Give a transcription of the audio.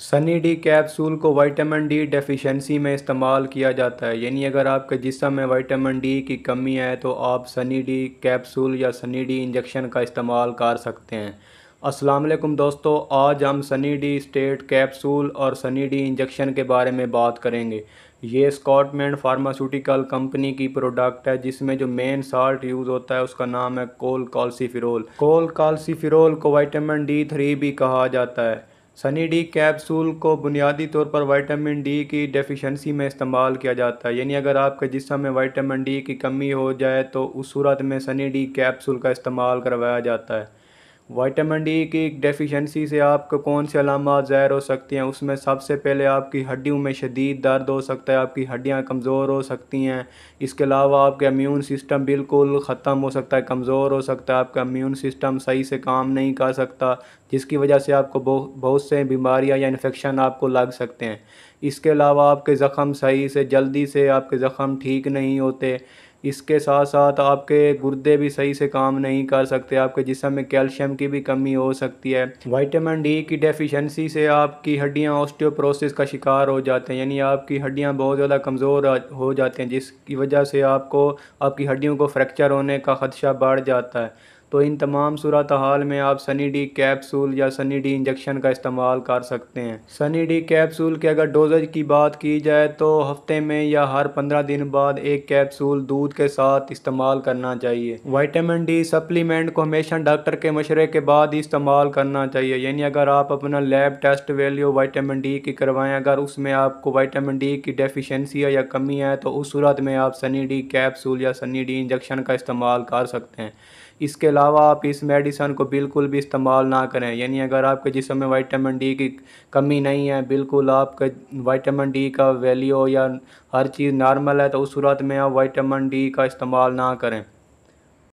Sunny D capsule को vitamin D deficiency में इस्तेमाल किया जाता है यानी अगर आपके जिसम में विटामिन डी की कमी है तो आप सनी डी कैप्सूल या सनी डी इंजेक्शन का इस्तेमाल कर सकते हैं अस्सलाम वालेकुम दोस्तों आज हम सनी डी स्टेट कैप्सूल और सनी डी इंजेक्शन के बारे में बात करेंगे ये स्कॉटमैन फार्मास्यूटिकल कंपनी की प्रोडक्ट है जिसमें जो मेन साल्ट यूज़ होता है उसका नाम है कोल कॉल्सीफिरोल कोल कॉल्सीफिरोल को विटामिन डी थ्री भी कहा जाता है सनी डी कैप्सूल को बुनियादी तौर पर विटामिन डी की डेफिशिएंसी में इस्तेमाल किया जाता है यानी अगर आपके जिसम में विटामिन डी की कमी हो जाए तो उस सूरत में सनी डी कैप्सूल का इस्तेमाल करवाया जाता है वाइटामिन डी की डेफिशिएंसी से आपको कौन सी अलामत ज़ाहिर हो सकती हैं उसमें सबसे पहले आपकी हड्डियों में शदीद दर्द हो सकता है आपकी हड्डियां कमज़ोर हो सकती हैं इसके अलावा आपका इम्यून सिस्टम बिल्कुल ख़त्म हो सकता है कमज़ोर हो सकता है आपका इम्यून सिस्टम सही से काम नहीं कर सकता जिसकी वजह से आपको बहुत से बीमारियाँ या इन्फेक्शन आपको लग सकते हैं इसके अलावा आपके ज़ख़म सही से जल्दी से आपके ज़ख़म ठीक नहीं होते इसके साथ साथ आपके गुर्दे भी सही से काम नहीं कर सकते आपके जिसम में कैल्शियम की भी कमी हो सकती है वाइटामिन डी की डेफिशिएंसी से आपकी हड्डियां ऑस्टियोप्रोसिस का शिकार हो जाते हैं यानी आपकी हड्डियां बहुत ज़्यादा कमज़ोर हो जाती हैं जिसकी वजह से आपको आपकी हड्डियों को फ्रैक्चर होने का खदशा बढ़ जाता है तो इन तमाम सूरत हाल में आप सनी डी कैप्सूल या सनी डी इंजेक्शन का इस्तेमाल कर सकते हैं सनी डी कैप्सूल के अगर डोजेज की बात की जाए तो हफ्ते में या हर पंद्रह दिन बाद एक कैप्सूल दूध के साथ इस्तेमाल करना चाहिए वाइटामिन डी सप्लीमेंट को हमेशा डॉक्टर के मशरे के बाद ही इस्तेमाल करना चाहिए यानी अगर आप अपना lab test value vitamin D की करवाएं अगर उसमें आपको वाइटामिन डी की डेफिशेंसी है या कमी है तो उस सूरत में आप सनी डी कैप्सूल या सनी डी इंजेक्शन का इस्तेमाल कर सकते हैं इसके अलावा आप इस मेडिसन को बिल्कुल भी इस्तेमाल ना करें यानी अगर आपके जिसम में वाइटामिन डी की कमी नहीं है बिल्कुल आपके वाइटामिन डी का वैल्यू या हर चीज़ नॉर्मल है तो उस सूरत में आप वाइटामिन डी का इस्तेमाल ना करें